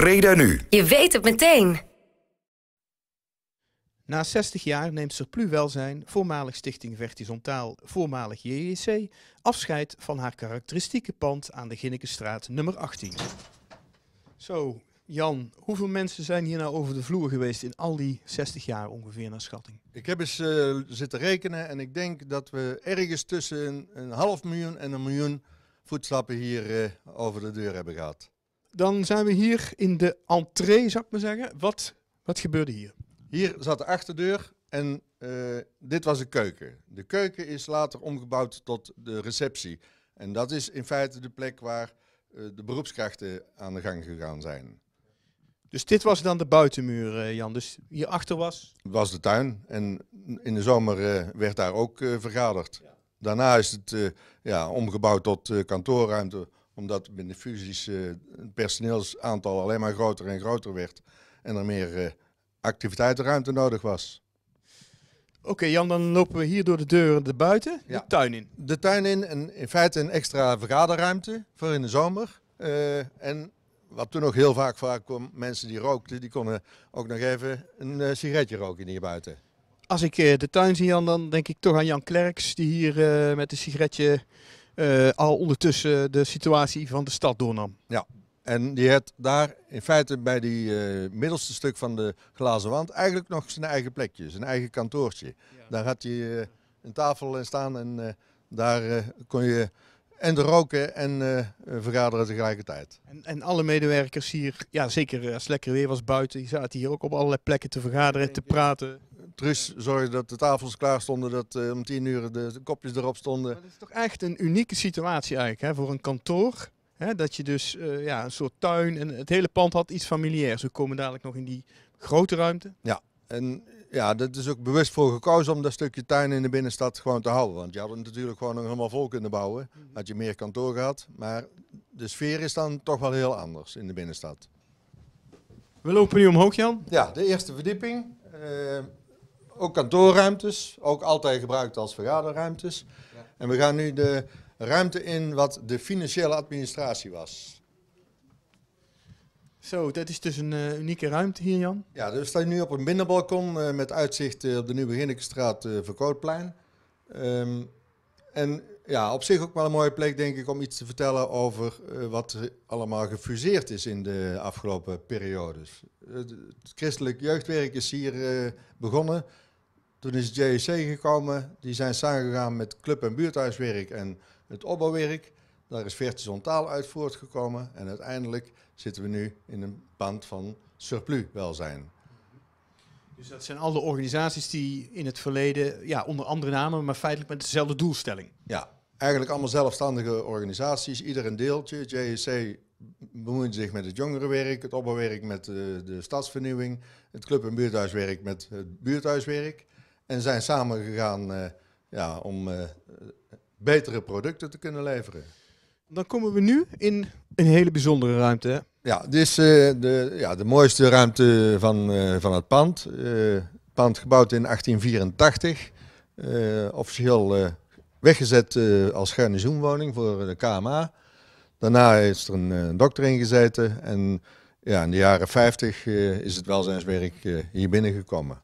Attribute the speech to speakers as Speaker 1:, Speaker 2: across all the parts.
Speaker 1: Breda nu. Je weet het meteen. Na 60 jaar neemt Surplus Welzijn, voormalig Stichting Vertisontaal, voormalig JEC. afscheid van haar karakteristieke pand aan de Ginnekenstraat nummer 18. Zo, Jan, hoeveel mensen zijn hier nou over de vloer geweest in al die 60 jaar ongeveer naar schatting?
Speaker 2: Ik heb eens eh, zitten rekenen en ik denk dat we ergens tussen een half miljoen en een miljoen voetstappen hier eh, over de deur hebben gehad dan zijn we hier in de entree, zou ik maar zeggen. Wat, wat gebeurde hier? Hier zat de achterdeur en eh, dit was de keuken. De keuken is later omgebouwd tot de receptie. En dat is in feite de plek waar eh, de beroepskrachten aan de gang gegaan zijn. Dus dit was dan de buitenmuur, eh, Jan. Dus hierachter was? Was de tuin. En in de zomer werd daar ook vergaderd. Daarna is het ja, omgebouwd tot kantoorruimte omdat binnen fusies eh, het personeelsaantal alleen maar groter en groter werd. En er meer eh, activiteitenruimte nodig was. Oké Jan, dan lopen we hier door de deuren de buiten, de tuin in. De tuin in en in feite een extra vergaderruimte voor in de zomer. Eh, en wat toen nog heel vaak vaak kwam, mensen die rookten, die konden ook nog even een sigaretje roken hier buiten.
Speaker 1: Als ik de tuin zie Jan, dan denk ik toch aan Jan Klerks die hier met een sigaretje
Speaker 2: eh, al ondertussen de situatie van de stad doornam. Ja, en die had daar in feite bij die eh, middelste stuk van de glazen wand eigenlijk nog zijn eigen plekje, zijn eigen kantoortje. Daar had hij eh, een tafel in staan en daar kon je en roken en vergaderen tegelijkertijd.
Speaker 1: En, en, alle medewerkers hier, ja, zeker als het lekker weer was buiten, die zaten hier ook op allerlei plekken te vergaderen, te praten.
Speaker 2: Truus zorgde dat de tafels klaar stonden, dat eh, om tien uur de kopjes erop stonden. Het is
Speaker 1: toch echt een unieke situatie eigenlijk hè, voor een kantoor. Hè, dat je dus eh, ja, een soort tuin en het hele pand had iets familiairs. We komen dadelijk nog in die grote ruimte. Ja,
Speaker 2: en ja, dat is ook bewust voor gekozen om dat stukje tuin in de binnenstad gewoon te houden. Want je had het natuurlijk gewoon nog helemaal vol kunnen bouwen. Mhm. Had je meer kantoor gehad. Maar de sfeer is dan toch wel heel anders in de binnenstad. We lopen nu omhoog, Jan. Ja, de eerste verdieping. Uh, ook kantoorruimtes, ook altijd gebruikt als vergaderruimtes. En we gaan nu de ruimte in wat de financiële administratie was. Zo, dat is dus een eh, unieke ruimte hier, Jan. Ja, dus we staan nu op een binnenbalkon eh, met uitzicht eh, op de Nieuw Beginnekenstraat uh, en ja, op zich ook wel een mooie plek, denk ik, om iets te vertellen over uh, wat allemaal gefuseerd is in de afgelopen periodes. Het, christelijk jeugdwerk is hier eh, begonnen. Toen is JEC gekomen. Die zijn samengegaan met club- en buurthuiswerk en het opbouwwerk. Daar is horizontaal uit voortgekomen. En uiteindelijk zitten we nu in een pand van surplus welzijn.
Speaker 1: Dus dat zijn al de organisaties die in het verleden, ja, onder andere namen, maar feitelijk met dezelfde doelstelling.
Speaker 2: Ja, eigenlijk allemaal zelfstandige organisaties, ieder een deeltje. JSC bemoeit zich met het jongerenwerk, het opbouwwerk met de, de stadsvernieuwing, het club- en buurthuiswerk met het buurthuiswerk. En zijn samengegaan uh, ja, om eh, betere producten te kunnen leveren.
Speaker 1: Dan komen we nu in
Speaker 2: een hele bijzondere ruimte. Ja, dit is eh, de, ja, de mooiste ruimte van, eh, van het pand. Uh, pand gebouwd in 1884. officieel weggezet als garnizoenwoning voor de KMA. Daarna is er een dokter ingezeten. En ja, in de jaren 50 is het welzijnswerk hier binnengekomen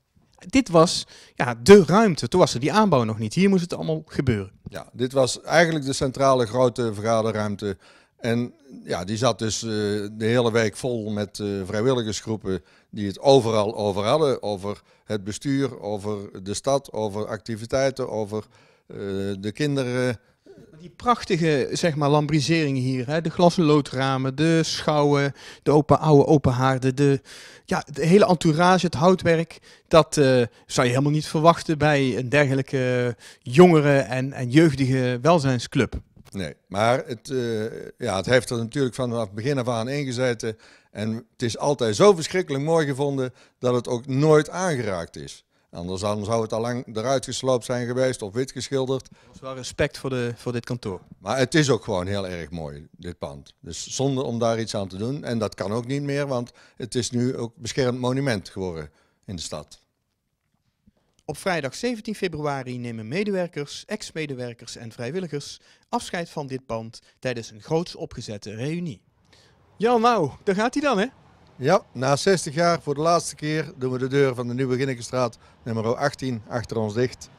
Speaker 2: dit was ja, de ruimte. Toen was er die aanbouw nog niet. Hier moest het allemaal gebeuren. Ja, dit was eigenlijk de centrale grote vergaderruimte. En ja, die zat dus eh, de hele week vol met eh, vrijwilligersgroepen die het overal over hadden. Over het bestuur, over de stad, over activiteiten, over eh, de kinderen
Speaker 1: prachtige zeg maar, lambriseringen hier. Hè? De glazen loodramen, de schouwen, de open, oude open haarden. De, ja, de hele entourage, het houtwerk. Dat eh, zou je helemaal niet verwachten bij een dergelijke jongere en, en jeugdige welzijnsclub.
Speaker 2: Nee, maar het, eh, ja, het heeft er natuurlijk vanaf begin af aan ingezeten. En het is altijd zo verschrikkelijk mooi gevonden dat het ook nooit aangeraakt is. Anders dan zou het al lang eruit gesloopt zijn geweest of wit geschilderd. Er was wel respect voor, de, voor dit kantoor. Maar het is ook gewoon heel erg mooi, dit pand. Dus zonder om daar iets aan te doen. En dat kan ook niet meer, want het is nu ook beschermd monument geworden in de stad.
Speaker 1: Op vrijdag 17 februari nemen medewerkers, ex-medewerkers en vrijwilligers afscheid van dit pand tijdens een groots opgezette reunie. Ja, nou, daar gaat hij dan, hè?
Speaker 2: Ja, na 60 jaar voor de laatste keer doen we de deur van de Nieuwe Ginnekenstraat nummer 18 achter ons dicht.